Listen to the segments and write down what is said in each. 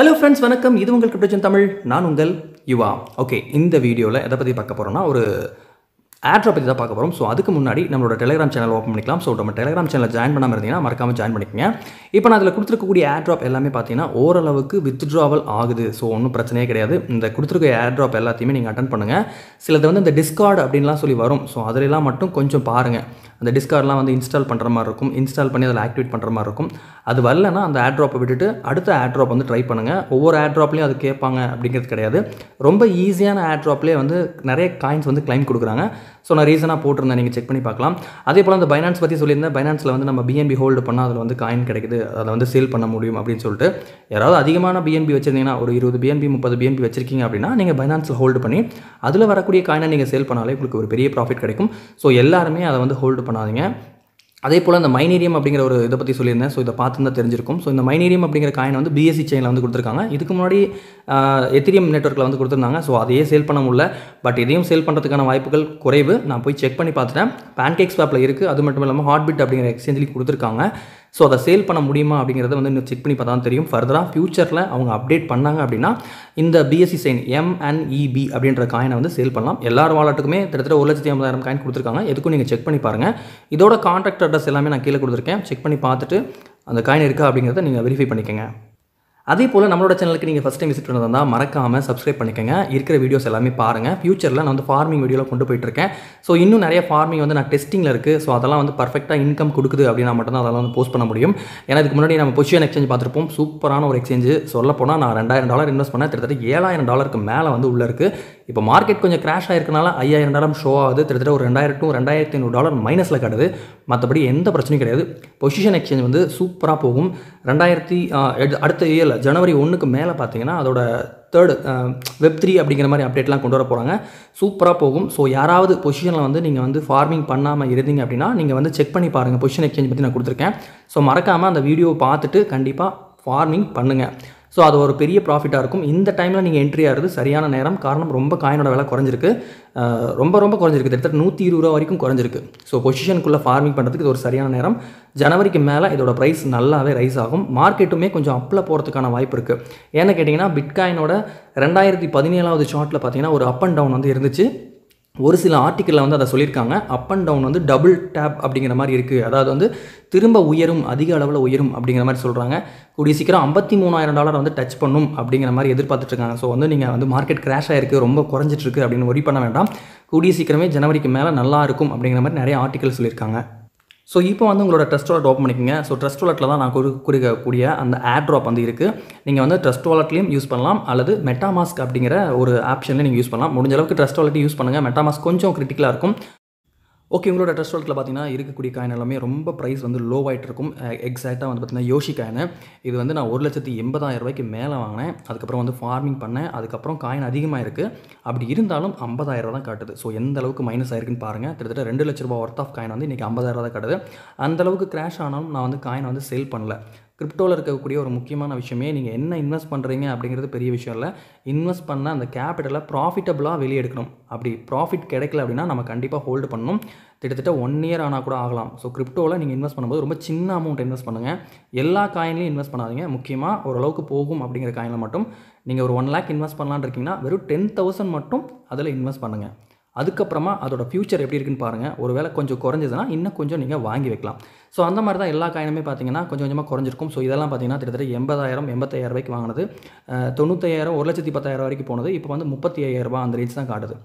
hello friends வணக்கம் இது உங்கள் கிரிப்டோஜன் தமிழ் நான் உங்கள் யுவா ஓகே இந்த வீடியோவில் எதை பற்றி பார்க்க போகிறோன்னா ஒரு ஆட்ரை பற்றி தான் பார்க்க போகிறோம் ஸோ அதுக்கு முன்னாடி நம்மளோட டெலிகிராம் சேனல் ஓப்பன் பண்ணிக்கலாம் ஸோ நம்ம டெலிகிராம் சேனல் ஜாயின் பண்ணாமல் இருந்தீங்கன்னா மறக்காமல் ஜாயின் பண்ணிக்கோங்க இப்போ நான் அதில் கொடுத்துருக்கக்கூடிய ஏர்ட்ராப் எல்லாமே பார்த்தீங்கன்னா ஓரளவுக்கு வித்ட்ராவல் ஆகுது ஸோ ஒன்றும் பிரச்சனையே கிடையாது இந்த கொடுத்துருக்க ஏர்ட்ராப் எல்லாத்தையுமே நீங்கள் அட்டன் பண்ணுங்கள் சிலது வந்து இந்த டிஸ்கார்டு அப்படின்லாம் சொல்லி வரும் ஸோ அதிலெலாம் மட்டும் கொஞ்சம் பாருங்கள் அந்த டிஸ்கார்ட்லாம் வந்து இன்ஸ்டால் பண்ணுற மாதிரி இருக்கும் இன்ஸ்டால் பண்ணி அதில் ஆக்டிவேட் பண்ணுற மாதிரி இருக்கும் அது வரலன்னா அந்த ஆட்ராப்பை விட்டுட்டு அடுத்த ஆட்ராப் வந்து ட்ரை பண்ணுங்கள் ஒவ்வொரு ஆட்ராப்லேயும் அது கேட்பாங்க அப்படிங்கிறது கிடையாது ரொம்ப ஈஸியான ஆட்ராப்லேயே வந்து நிறைய காயின்ஸ் வந்து கிளைம் கொடுக்குறாங்க ஸோ நான் ரீசனாக போட்டிருந்தேன் நீங்கள் செக் பண்ணி பார்க்கலாம் அதே போல் அந்த பைனான்ஸ் பற்றி சொல்லியிருந்தேன் பைனான்ஸில் வந்து நம்ம பிஎன்பி ஹோல்டு பண்ணால் அதில் வந்து காயின் கிடைக்குது அதை வந்து சேல் பண்ண முடியும் அப்படின்னு சொல்லிட்டு யாராவது அதிகமான பிஎன்பி வச்சுருந்தீங்கன்னா ஒரு இருபது பிஎன்பி முப்பது பிஎன்பி வச்சிருக்கீங்க அப்படின்னா நீங்கள் பைனான்ஸில் ஹோல்டு பண்ணி அதில் வரக்கூடிய காயினை நீங்கள் சேல் பண்ணாலே உங்களுக்கு ஒரு பெரிய ப்ராஃபிட் கிடைக்கும் ஸோ எல்லாருமே அதை வந்து ஹோல்டு பண்ணாதீங்க அதே போல் அந்த மைனீரியம் அப்படிங்கிற ஒரு இதை பற்றி சொல்லியிருந்தேன் ஸோ இதை பார்த்து தான் தெரிஞ்சிருக்கும் ஸோ இந்த மைனீரியம் அப்படிங்கிற காயின் வந்து பிஎஸ்சி செயினில் வந்து கொடுத்துருக்காங்க இதுக்கு முன்னாடி எத்திரியம் நெட்ஒர்க்கில் வந்து கொடுத்துருந்தாங்க ஸோ அதையே சேல் பண்ண முடியல பட் இதையும் சேல் பண்ணுறதுக்கான வாய்ப்புகள் குறைவு நான் போய் செக் பண்ணி பார்த்துட்டேன் பேன்கேக் ஸ்வாப்பில் இருக்குது அது மட்டும் இல்லாமல் ஹார்ட் பிட் அப்படிங்கிற எக்ஸ்சேஞ்சிலையும் கொடுத்துருக்காங்க ஸோ அதை சேல் பண்ண முடியுமா அப்படிங்கிறத வந்து இன்னும் செக் பண்ணி பார்த்தா தான் தெரியும் ஃபர்தராக ஃப்யூச்சரில் அவங்க அப்டேட் பண்ணாங்க அப்படின்னா இந்த பிஎஸ்சி சைன் எம்என்இபி அப்படின்ற காயினை வந்து சேல் பண்ணலாம் எல்லார் வாலாட்டுக்குமே கிட்டத்தட்ட ஒரு லட்சத்தி ஐம்பதாயிரம் காயின் கொடுத்துருக்காங்க எதுக்கும் நீங்கள் செக் பண்ணி பாருங்கள் இதோட கான்டாக்ட் அட்ரஸ் எல்லாமே நான் கீழே கொடுத்துருக்கேன் செக் பண்ணி பார்த்துட்டு அந்த காயின் இருக்கா அப்படிங்கிறத நீங்கள் வெரிஃபை பண்ணிக்கோங்க அதே போல் நம்மளோட சேனலுக்கு நீங்கள் ஃபஸ்ட் டைம் விசிட் பண்ணதாக மறக்காமல் சப்ஸ்கிரைப் பண்ணிக்கங்க இருக்கிற வீடியோஸ் எல்லாமே பாருங்கள் ஃபியூச்சரில் நான் வந்து ஃபார்மிங் வீடியோவில் கொண்டு போயிட்டுருக்கேன் ஸோ இன்னும் நிறைய ஃபார்மிங் வந்து நான் டெஸ்டிங்கில் இருக்குது ஸோ அதெல்லாம் வந்து பர்ஃபெக்ட்டாக இன்கம் கொடுக்குது அப்படின்னா மட்டும்தான் அதெல்லாம் வந்து போஸ்ட் பண்ண முடியும் ஏன்னா இதுக்கு முன்னாடி நம்ம பொசிஷன் எக்ஸ்சேஞ்ச் பார்த்துருப்போம் சூப்பரான ஒரு எக்ஸ்சேஞ்சு சொல்லப்போனால் நான் ரெண்டாயிரம் டாலர் இன்வெஸ்ட் பண்ணேன் கிட்டத்தட்ட ஏழாயிரம் டாலருக்கு மேலே வந்து உள்ளே இருக்குது இப்போ மார்க்கெட் கொஞ்சம் கிராஷ் ஆயிருக்கனால ஐயாயிரம் டாலர் ஷோ ஆகுது கிட்டத்தட்ட ஒரு ரெண்டாயிரத்து ரெண்டாயிரத்தி ஐநூறு டாலர் மைனஸில் கிடையாது மற்றபடி எந்த பிரச்சனையும் கிடையாது பொசிஷன் எக்ஸ்சேஞ்ச் வந்து சூப்பராக போகும் ரெண்டாயிரத்தி அடுத்த இயர் ஜனவரி ஒன்றுக்கு மேலே பார்த்தீங்கன்னா அதோட தேர்டு வெப் த்ரீ அப்படிங்கிற மாதிரி அப்டேட்லாம் கொண்டு வர போகிறாங்க சூப்பராக போகும் ஸோ யாராவது பொசிஷனில் வந்து நீங்கள் வந்து ஃபார்மிங் பண்ணாமல் இருந்தீங்க அப்படின்னா நீங்கள் வந்து செக் பண்ணி பாருங்கள் பொசிஷன் எக்ஸ்சேஞ்ச் பற்றி நான் கொடுத்துருக்கேன் ஸோ மறக்காமல் அந்த வீடியோ பார்த்துட்டு கண்டிப்பாக ஃபார்மிங் பண்ணுங்கள் ஸோ அது ஒரு பெரிய ப்ராஃபிட்டாக இருக்கும் இந்த டைமில் நீங்கள் என்ட்ரி ஆகிறது சரியான நேரம் காரணம் ரொம்ப காயினோட விலை குறைஞ்சிருக்கு ரொம்ப ரொம்ப குறைஞ்சிருக்கு கிட்டத்தட்ட நூற்றி இருபது ரூபா வரைக்கும் குறைஞ்சிருக்கு ஸோ பொசிஷனுக்குள்ளே ஃபார்மிங் பண்ணுறதுக்கு இது ஒரு சரியான நேரம் ஜனவரிக்கு மேலே இதோட ப்ரைஸ் நல்லாவே ரைஸ் ஆகும் மார்க்கெட்டுமே கொஞ்சம் அப்பில் போகிறதுக்கான வாய்ப்பு இருக்குது ஏன்னு கேட்டிங்கன்னா பிட்காயினோட ரெண்டாயிரத்தி பதினேழாவது ஷார்ட்டில் பார்த்தீங்கன்னா ஒரு அப் அண்ட் டவுன் வந்து இருந்துச்சு ஒரு சில ஆர்டிக்கலில் வந்து அதை சொல்லியிருக்காங்க அப் அண்ட் டவுன் வந்து டபுள் டேப் அப்படிங்கிற மாதிரி இருக்குது அதாவது வந்து திரும்ப உயரும் அதிக அளவில் உயரும் அப்படிங்கிற மாதிரி சொல்கிறாங்க கூடிய சீக்கிரம் ஐம்பத்தி மூணாயிரம் டாலர் வந்து டச் பண்ணும் அப்படிங்கிற மாதிரி எதிர்பார்த்துட்ருக்காங்க ஸோ வந்து நீங்கள் வந்து மார்க்கெட் கிராஷ் ஆகிருக்கு ரொம்ப குறைஞ்சிட்ருக்கு அப்படின்னு ஒரி பண்ண வேண்டாம் கூடிய சீக்கிரமே ஜனவரிக்கு மேலே நல்லா இருக்கும் அப்படிங்கிற மாதிரி நிறைய ஆர்டிக்கல் சொல்லியிருக்காங்க ஸோ இப்போ வந்து உங்களோட ட்ரஸ்ட் வாலெட் ஓப்பன் பண்ணிக்கோங்க ஸோ ட்ரஸ்ட் வாலெட்டில் தான் நான் குறி குறிக்கக்கூடிய அந்த ஆட் ட்ராப் வந்து இருக்குது நீங்கள் வந்து ட்ரஸ்ட் வாலெட்லையும் யூஸ் பண்ணலாம் அல்லது மெட்டாமாஸ்க் அப்படிங்கிற ஒரு ஆப்ஷன்லையும் நீங்கள் யூஸ் பண்ணலாம் முடிஞ்சளவுக்கு ட்ரஸ்ட் வாலெட்டையும் யூஸ் பண்ணுங்கள் மெட்டாமாஸ்க் கொஞ்சம் கிரிட்டிக்கலாக இருக்கும் ஓகே உங்களோட ட்ரெஸ் வாலெட்டில் பார்த்தீங்கன்னா இருக்கக்கூடிய காயின் எல்லாமே ரொம்ப ப்ரைஸ் வந்து லோவாகிட்டு இருக்கும் எக்ஸாக்டாக வந்து பார்த்திங்கன்னா யோசி காயின் இது வந்து நான் ஒரு லட்சத்தி எண்பதாயிரம் ரூபாய்க்கு மேலே வாங்கினேன் அதுக்கப்புறம் வந்து ஃபார்மிங் பண்ணேன் அதுக்கப்புறம் காயின் அதிகமாக இருக்குது அப்படி இருந்தாலும் ஐம்பதாயிரம் தான் காட்டுது ஸோ எந்த அளவுக்கு மைனஸ் ஆயிருக்குன்னு பாருங்கள் கிட்டத்தட்ட ரெண்டு லட்ச ரூபா ஒர்த் ஆஃப் காயின் வந்து இன்றைக்கி ஐம்பதாயிரம் தான் காட்டுது அந்தளவுக்கு கிராஷ் ஆனாலும் நான் வந்து காயினை வந்து சேல் பண்ணல கிரிப்டோவில் இருக்கக்கூடிய ஒரு முக்கியமான விஷயமே நீங்கள் என்ன இன்வெஸ்ட் பண்ணுறீங்க அப்படிங்கிறது பெரிய விஷயம் இல்லை இன்வெஸ்ட் பண்ண அந்த கேபிட்டலை ப்ராஃபிட்டபுளாக வெளியே எடுக்கணும் அப்படி ப்ராஃபிட் கிடைக்கல அப்படின்னா நம்ம கண்டிப்பாக ஹோல்டு பண்ணணும் கிட்டத்தட்ட ஒன் இயர் ஆனால் கூட ஆகலாம் ஸோ கிரிப்டோவில் நீங்கள் இன்வெஸ்ட் பண்ணும்போது ரொம்ப சின்ன அமௌண்ட் இன்வெஸ்ட் பண்ணுங்கள் எல்லா காயின்லையும் இன்வெஸ்ட் பண்ணாதீங்க முக்கியமாக ஓரளவுக்கு போகும் அப்படிங்கிற காயினில் மட்டும் நீங்கள் ஒரு ஒன் லேக் இன்வெஸ்ட் பண்ணலான் இருக்கீங்கன்னா வெறும் டென் தௌசண்ட் மட்டும் அதில் இன்வெஸ்ட் பண்ணுங்கள் அதுக்கப்புறமா அதோட ஃப்யூச்சர் எப்படி இருக்குன்னு பாருங்கள் ஒரு வேலை கொஞ்சம் குறைஞ்சதுன்னா இன்னும் கொஞ்சம் நீங்கள் வாங்கி வைக்கலாம் ஸோ அந்த மாதிரி தான் எல்லா காயினுமே பார்த்தீங்கன்னா கொஞ்சம் கொஞ்சமாக குறைஞ்சிருக்கும் ஸோ இதெல்லாம் பார்த்தீங்கன்னா கிட்டத்தட்ட எண்பதாயிரம் எண்பத்தாயிரம் ரூபாய்க்கு வாங்கினது தொண்ணூத்தாயிரம் ஒரு லட்சத்தி பத்தாயிரம் வரைக்கும் போனது இப்போ வந்து முப்பத்தி ஐயாயிரரூபா அந்த ரேஞ்ச் தான் காட்டுது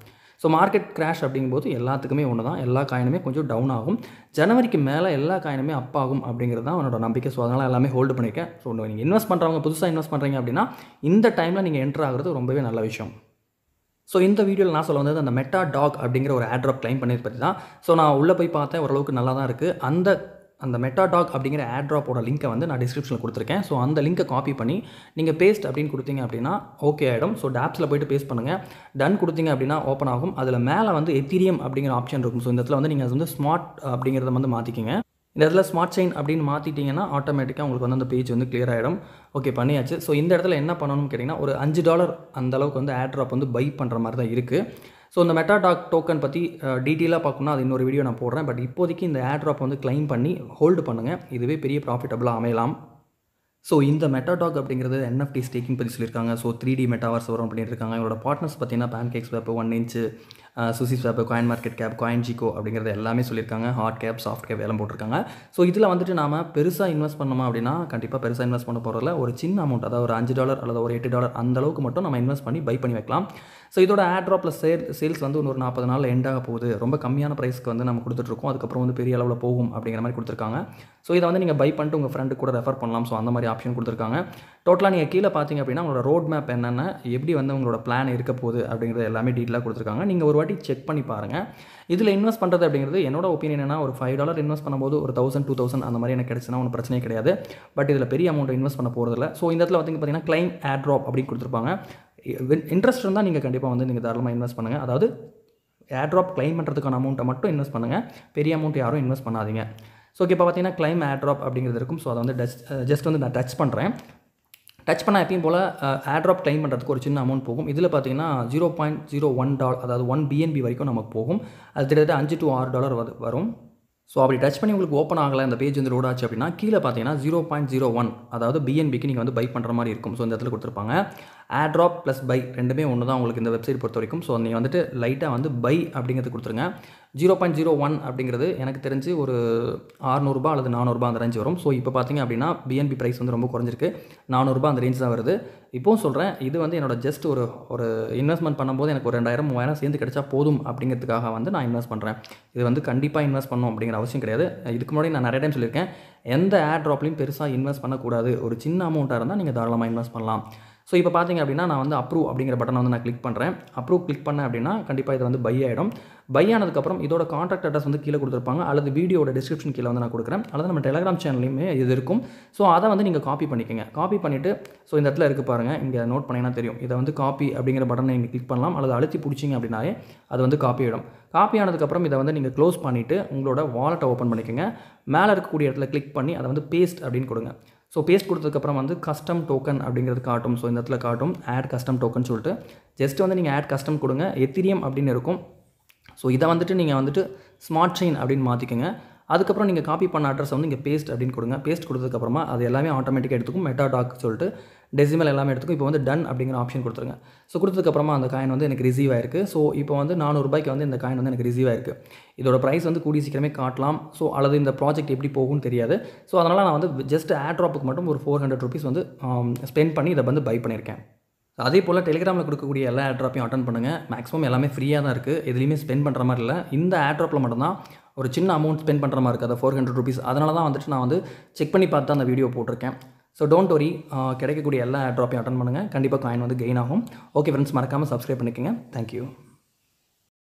ஸோ மார்க்கெட் கிராஷ் அப்படிங்கும்போது எல்லாத்துக்குமே ஒன்று தான் எல்லா காயினுமே கொஞ்சம் டவுன் ஆகும் ஜனவரிக்கு மேலே எல்லா காயினுமே அப் ஆகும் அப்படிங்கிறது தான் என்னோட நம்பிக்கை ஸோ அதனால் எல்லாமே ஹோல்டு பண்ணியிருக்கேன் ஸோ நீங்கள் இன்வெஸ்ட் பண்ணுறவங்க புதுசாக இன்வெஸ்ட் பண்ணுறீங்க அப்படின்னா இந்த டைமில் நீங்கள் என்ட்ரு ஆகிறது ரொம்பவே நல்ல விஷயம் ஸோ இந்த வீடியோவில் நான் சொல்ல வந்தது அந்த மெட்டா டாக் அப்படிங்கிற ஒரு ஆட்ராப் கிளைம் பண்ணது பற்றி தான் ஸோ நான் உள்ளே போய் பார்த்தேன் ஓரளவுக்கு நல்லா தான் இருக்குது அந்த அந்த மெட்டா டாக் அப்படிங்கிற ஆட்ராப்போட லிங்கை வந்து நான் டிஸ்கிரிப்ஷனில் கொடுத்துருக்கேன் ஸோ அந்த லிங்க்கை காப்பி பண்ணி நீங்கள் பேஸ்ட் அப்படின்னு கொடுத்தீங்க அப்படின்னா ஓகே ஆகிடும் ஸோ டேப்ஸில் போய்ட்டு பேஸ்ட் பண்ணுங்கள் டன் கொடுத்தீங்க அப்படின்னா ஓப்பன் ஆகும் அதில் மேலே வந்து எத்திரியம் அப்படிங்கிற ஆப்ஷன் இருக்கும் ஸோ இந்த இடத்துல வந்து நீங்கள் அது வந்து ஸ்மார்ட் அப்படிங்கிறத வந்து மாற்றிக்கிங்க இந்த இடத்துல ஸ்மார்ட் செயின் அப்படின்னு மாற்றிட்டிங்கன்னா ஆட்டோமேட்டிக்காக உங்களுக்கு வந்து அந்த பேஜ் வந்து கிளியர் ஆகிடும் ஓகே பண்ணியாச்சு ஸோ இந்த இடத்துல என்ன பண்ணணும்னு கேட்டிங்கன்னா ஒரு அஞ்சு டாலர் அந்தளவுக்கு வந்து ட்ராப் வந்து பை பண்ணுற மாதிரி தான் இருக்குது ஸோ இந்த மெட்டாடாக் டோக்கன் பற்றி டீட்டெயிலாக பார்க்கணும்னா அது இன்னொரு வீடியோ நான் போடுறேன் பட் இப்போதைக்கு இந்த ட்ராப் வந்து கிளைம் பண்ணி ஹோல்டு பண்ணுங்கள் இதுவே பெரிய ப்ராஃபிட்டபுளாக அமையலாம் ஸோ இந்த மெட்டாடாக் அப்படிங்கிறது என்எஃப்டி ஸ்டேக்கிங் பற்றி சொல்லியிருக்காங்க ஸோ த்ரீ டி மெட்டாவர்ஸ் வரும் அப்படின்னு இருக்காங்க இவரோட பார்ட்னர்ஸ் பார்த்தீங்கன்னா பேன் கேக்ஸ் வேப்பு one inch sushi swap coin market cap coin gecko அப்படிங்கிறது எல்லாமே சொல்லியிருக்காங்க ஹார்ட் கேப் சாஃப்ட் கேப் எல்லாம் போட்டிருக்காங்க ஸோ இதில் வந்துட்டு நாம பெருசாக இன்வெஸ்ட் பண்ணோமா அப்படின்னா கண்டிப்பாக பெருசாக இன்வெஸ்ட் பண்ண போகிறதில்ல ஒரு சின்ன அமௌண்ட் அதாவது ஒரு அஞ்சு டாலர் அல்லது ஒரு எட்டு டாலர் அந்த அளவுக்கு மட்டும் நம்ம இன்வெஸ்ட் பண்ணி பை பண்ணி வைக்கலாம் ஸோ இதோட ஆட் ப்ளஸ் சேல் சேல்ஸ் வந்து ஒரு நாற்பது நாளில் எண்ட் ஆக போகுது ரொம்ப கம்மியான ப்ரைஸ்க்கு வந்து நம்ம கொடுத்துட்ருக்கோம் அதுக்கப்புறம் வந்து பெரிய அளவில் போகும் அப்படிங்கிற மாதிரி கொடுத்துருக்காங்க ஸோ இதை வந்து நீங்கள் பை பண்ணிட்டு உங்கள் ஃப்ரெண்டு கூட ரெஃபர் பண்ணலாம் ஸோ அந்த மாதிரி ஆப்ஷன் கொடுத்துருக்காங்க டோட்டலாக நீங்கள் கீழே பார்த்தீங்க அப்படின்னா உங்களோட ரோட் மேப் என்னென்ன எப்படி வந்து உங்களோட பிளான் இருக்க போகுது அப்படிங்கிறது எல்லாமே டீட்டெயிலாக கொடுத்துருக்காங்க நீங்கள் ஒரு வாட்டி செக் பண்ணி பாருங்கள் இதில் இன்வெஸ்ட் பண்ணுறது அப்படிங்கிறது என்னோட ஒப்பீனியனா ஒரு ஃபைவ் டாலர் இன்வெஸ்ட் பண்ணும்போது ஒரு தௌசண்ட் டூ தௌசண்ட் அந்த மாதிரி எனக்கு கிடச்சுன்னா ஒன்றும் பிரச்சனையே கிடையாது பட் இதில் பெரிய அமௌண்ட் இன்வெஸ்ட் பண்ண போகிறதில்ல ஸோ இந்த இடத்துல வந்து பார்த்தீங்கன்னா கிளைம் ஏர் ட்ராப் அப்படின்னு கொடுத்துருப்பாங்க இன்ட்ரெஸ்ட் இருந்தால் நீங்கள் கண்டிப்பாக வந்து நீங்கள் தாராளமாக இன்வெஸ்ட் பண்ணுங்கள் அதாவது ட்ராப் கிளைம் பண்ணுறதுக்கான அமௌண்ட்டை மட்டும் இன்வெஸ்ட் பண்ணுங்கள் பெரிய அமௌண்ட் யாரும் இன்வெஸ்ட் பண்ணாதீங்க ஸோ இப்போ பார்த்தீங்கன்னா கிளைம் ட்ராப் அப்படிங்கிறது இருக்கும் ஸோ அதை வந்து டச் ஜஸ்ட் வந்து நான் டச் பண்ணுறேன் டச் பண்ணால் எப்பயும் போல் ட்ராப் கிளைம் பண்ணுறதுக்கு ஒரு சின்ன அமௌண்ட் போகும் இதில் பார்த்தீங்கன்னா zero point zero one dollar அதாவது ஒன் பிஎன்பி வரைக்கும் நமக்கு போகும் அது கிட்டத்தட்ட அஞ்சு டு ஆறு டாலர் வரும் ஸோ அப்படி டச் பண்ணி உங்களுக்கு ஓப்பன் ஆகலை அந்த பேஜ் வந்து லோட் ஆச்சு அப்படின்னா கீழே பார்த்தீங்கன்னா ஜீரோ பாயிண்ட் ஜீரோ ஒன் அதாவது பிஎன்பிக்கு நீங்கள் வந்து பை பண்ணுற மாதிரி இருக்கும் ஸோ இந்த இடத்துல கொடுத்துருப்பாங்க ஏட்ராப் ப்ளஸ் பை ரெண்டுமே ஒன்று தான் உங்களுக்கு இந்த வெப்சைட் பொறுத்த வரைக்கும் ஸோ நீங்கள் வந்துட்டு லைட்டாக வந்து பை அப்படிங்கிறது கொடுத்துருங்க ஜீரோ பாயிண்ட் ஜீரோ ஒன் அப்படிங்கிறது எனக்கு தெரிஞ்சு ஒரு ஆறுநூறுபா அல்லது நானூறுபா அந்த ரேஞ்ச் வரும் ஸோ இப்போ பார்த்தீங்க அப்படின்னா பிஎன்பி ப்ரைஸ் வந்து ரொம்ப குறைஞ்சிருக்கு நானூறுபா அந்த ரேஞ்ச் தான் வருது இப்போவும் சொல்கிறேன் இது வந்து என்னோட ஜஸ்ட் ஒரு ஒரு இன்வெஸ்ட்மெண்ட் பண்ணும்போது எனக்கு ஒரு ரெண்டாயிரம் மூவாயிரம் சேர்ந்து கிடைச்சா போதும் அப்படிங்கிறதுக்காக வந்து நான் இன்வெஸ்ட் பண்ணுறேன் இது வந்து கண்டிப்பாக இன்வெஸ்ட் பண்ணணும் அப்படிங்கிற அவசியம் கிடையாது இதுக்கு முன்னாடி நான் நிறைய டைம் சொல்லியிருக்கேன் எந்த ஏர் ட்ராப்லையும் பெருசாக இன்வெஸ்ட் பண்ணக்கூடாது ஒரு சின்ன அமௌண்ட்டாக இருந்தால் நீங்கள் தாராளமாக இன்வெஸ்ட் பண்ணலாம் ஸோ இப்போ பார்த்தீங்க அப்படின்னா நான் வந்து அப்ரூவ் அப்படிங்கிற பட்டனை வந்து நான் கிளிக் பண்ணுறேன் அப்ரூவ் கிளிக் பண்ணேன் அப்படின்னா கண்டிப்பாக இது வந்து பை ஆகிடும் பை ஆனதுக்கப்புறம் இதோட காண்டாக்ட் அட்ரஸ் வந்து கீழே கொடுத்துருப்பாங்க அல்லது வீடியோட டிஸ்கிரிப்ஷன் கீழே வந்து நான் கொடுக்குறேன் அல்லது நம்ம டெலிகிராம் சேனல்லையுமே இது இருக்கும் ஸோ அதை வந்து நீங்கள் காப்பி பண்ணிக்கோங்க காப்பி பண்ணிவிட்டு ஸோ இந்த இடத்துல இருக்குது பாருங்கள் இங்கே நோட் பண்ணிங்கன்னா தெரியும் இதை வந்து காப்பி அப்படிங்கிற பட்டனை நீங்கள் கிளிக் பண்ணலாம் அல்லது அழுத்தி பிடிச்சிங்க அப்படின்னாலே அது வந்து காப்பி ஆகிடும் காப்பி ஆனதுக்கப்புறம் இதை வந்து நீங்கள் க்ளோஸ் பண்ணிவிட்டு உங்களோட வாலெட்டை ஓப்பன் பண்ணிக்கோங்க மேலே இருக்கக்கூடிய இடத்துல கிளிக் பண்ணி அதை வந்து பேஸ்ட் அப்படின்னு கொடுங்க ஸோ பேஸ்ட் கொடுத்ததுக்கப்புறம் வந்து கஸ்டம் டோக்கன் அப்படிங்கிறது காட்டும் ஸோ இந்த இடத்துல காட்டும் ஆட் கஸ்டம் டோக்கன் சொல்லிட்டு ஜஸ்ட் வந்து நீங்கள் ஆட் கஸ்டம் கொடுங்க எத்திரியம் அப்படின்னு இருக்கும் ஸோ இதை வந்துட்டு நீங்கள் வந்துட்டு ஸ்மார்ட் செயின் அப்படின்னு மாற்றிக்கோங்க அதுக்கப்புறம் நீங்கள் காப்பி பண்ண அட்ரஸ் வந்து இங்கே பேஸ்ட் அப்படின்னு கொடுங்க பேஸ்ட் கொடுத்ததுக்கப்புறமா அது எல்லாமே ஆட்டோமேட்டிக்காக எடுத்துக்கும் மெட்டா டாக் சொல்லிட்டு டெசிமல் எல்லாமே எடுத்துக்கும் இப்போ வந்து டன் அப்படிங்கிற ஆப்ஷன் கொடுத்துருங்க ஸோ கொடுத்ததுக்கப்புறமா அந்த காயின் வந்து எனக்கு ரிசீவ் ஆயிருக்கு ஸோ இப்போ வந்து நானூறுபாய்க்கு வந்து இந்த காயின் வந்து எனக்கு ரிசீவ் ஆயிருக்கு இதோட ப்ரைஸ் வந்து கூடி சீக்கிரமே காட்டலாம் ஸோ அல்லது இந்த ப்ராஜெக்ட் எப்படி போகும்னு தெரியாது ஸோ அதனால் நான் வந்து ஜஸ்ட் ஆட்ராப்புக்கு மட்டும் ஒரு ஃபோர் ஹண்ட்ரட் ருபீஸ் வந்து ஸ்பெண்ட் பண்ணி இதை வந்து பை பண்ணியிருக்கேன் அதே போல் டெலிகிராமில் கொடுக்கக்கூடிய எல்லா ஆட்ராப்பையும் அட்டன் பண்ணுங்கள் மேக்ஸிமம் எல்லாமே ஃப்ரீயாக தான் இருக்குது எதுலேயுமே ஸ்பெண்ட் பண்ணுற மாதிரி இல்லை இந்த ஆட்ராப்பில் மட்டும்தான் ஒரு சின்ன அமௌண்ட் ஸ்பெண்ட் பண்ணுற மாதிரி இருக்குது ஃபோர் ஹண்ட்ரட் ருபீஸ் அதனால தான் வந்துட்டு நான் வந்து செக் பண்ணி பார்த்து அந்த வீடியோ போட்டிருக்கேன் ஸோ டோன்ட் வரி கிடைக்கக்கூடிய எல்லா ட்ராப்பையும் அட்டன் பண்ணுங்கள் கண்டிப்பாக காயின் வந்து கெயின் ஆகும் ஓகே ஃப்ரெண்ட்ஸ் மறக்காமல் சப்ஸ்கிரைப் பண்ணிக்கோங்க தேங்க்யூ